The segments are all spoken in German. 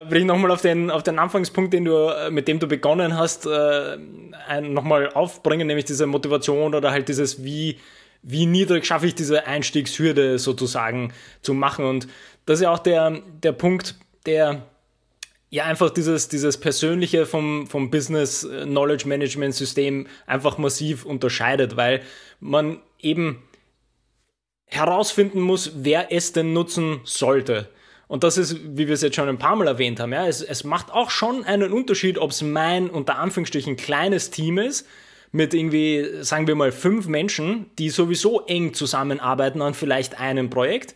will ich nochmal auf den, auf den Anfangspunkt, den du, äh, mit dem du begonnen hast, äh, nochmal aufbringen, nämlich diese Motivation oder halt dieses, wie, wie niedrig schaffe ich diese Einstiegshürde sozusagen zu machen. Und das ist ja auch der, der Punkt, der ja einfach dieses, dieses Persönliche vom, vom Business äh, Knowledge Management System einfach massiv unterscheidet, weil man eben herausfinden muss, wer es denn nutzen sollte. Und das ist, wie wir es jetzt schon ein paar Mal erwähnt haben, ja, es, es macht auch schon einen Unterschied, ob es mein unter Anführungsstrichen kleines Team ist mit irgendwie, sagen wir mal, fünf Menschen, die sowieso eng zusammenarbeiten an vielleicht einem Projekt.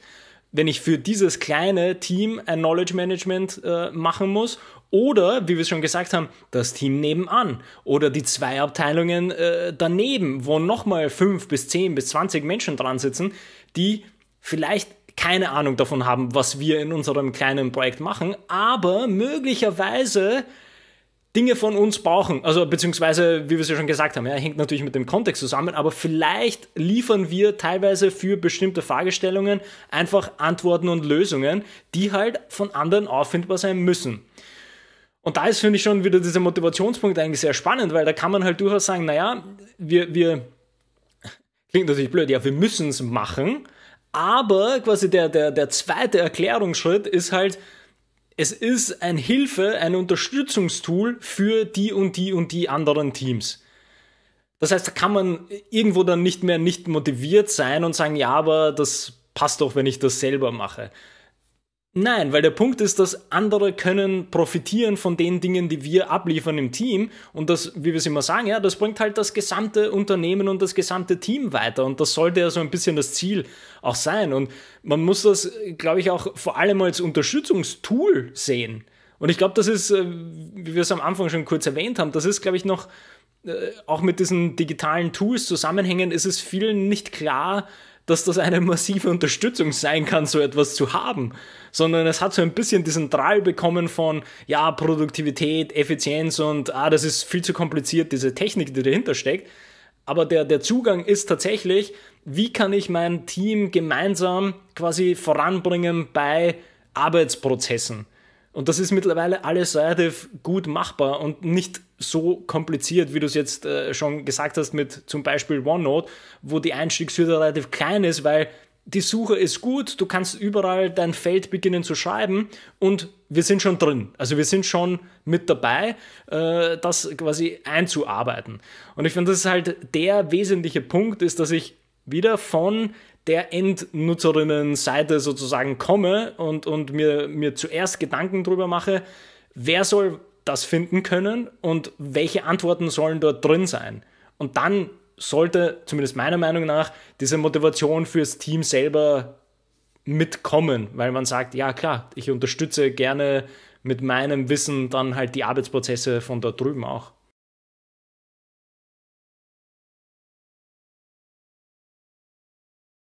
Wenn ich für dieses kleine Team ein Knowledge Management äh, machen muss oder, wie wir es schon gesagt haben, das Team nebenan oder die zwei Abteilungen äh, daneben, wo nochmal fünf bis zehn bis zwanzig Menschen dran sitzen, die vielleicht keine Ahnung davon haben, was wir in unserem kleinen Projekt machen, aber möglicherweise Dinge von uns brauchen. Also beziehungsweise, wie wir es ja schon gesagt haben, ja, hängt natürlich mit dem Kontext zusammen, aber vielleicht liefern wir teilweise für bestimmte Fragestellungen einfach Antworten und Lösungen, die halt von anderen auffindbar sein müssen. Und da ist, finde ich, schon wieder dieser Motivationspunkt eigentlich sehr spannend, weil da kann man halt durchaus sagen, naja, wir, wir, klingt natürlich blöd, ja, wir müssen es machen, aber quasi der, der, der zweite Erklärungsschritt ist halt, es ist ein Hilfe, ein Unterstützungstool für die und die und die anderen Teams. Das heißt, da kann man irgendwo dann nicht mehr nicht motiviert sein und sagen, ja, aber das passt doch, wenn ich das selber mache. Nein, weil der Punkt ist, dass andere können profitieren von den Dingen, die wir abliefern im Team und das, wie wir es immer sagen, ja, das bringt halt das gesamte Unternehmen und das gesamte Team weiter und das sollte ja so ein bisschen das Ziel auch sein und man muss das, glaube ich, auch vor allem als Unterstützungstool sehen. Und ich glaube, das ist, äh, wie wir es am Anfang schon kurz erwähnt haben, das ist, glaube ich, noch äh, auch mit diesen digitalen Tools zusammenhängen, ist es vielen nicht klar, dass das eine massive Unterstützung sein kann, so etwas zu haben, sondern es hat so ein bisschen diesen Drall bekommen von, ja, Produktivität, Effizienz und, ah, das ist viel zu kompliziert, diese Technik, die dahinter steckt. Aber der, der Zugang ist tatsächlich, wie kann ich mein Team gemeinsam quasi voranbringen bei Arbeitsprozessen? Und das ist mittlerweile alles relativ gut machbar und nicht so kompliziert, wie du es jetzt äh, schon gesagt hast mit zum Beispiel OneNote, wo die Einstiegshürde relativ klein ist, weil die Suche ist gut, du kannst überall dein Feld beginnen zu schreiben und wir sind schon drin. Also wir sind schon mit dabei, äh, das quasi einzuarbeiten. Und ich finde, das ist halt der wesentliche Punkt, ist, dass ich wieder von der Endnutzerinnenseite sozusagen komme und, und mir, mir zuerst Gedanken drüber mache, wer soll das finden können und welche Antworten sollen dort drin sein. Und dann sollte, zumindest meiner Meinung nach, diese Motivation fürs Team selber mitkommen, weil man sagt, ja klar, ich unterstütze gerne mit meinem Wissen dann halt die Arbeitsprozesse von dort drüben auch.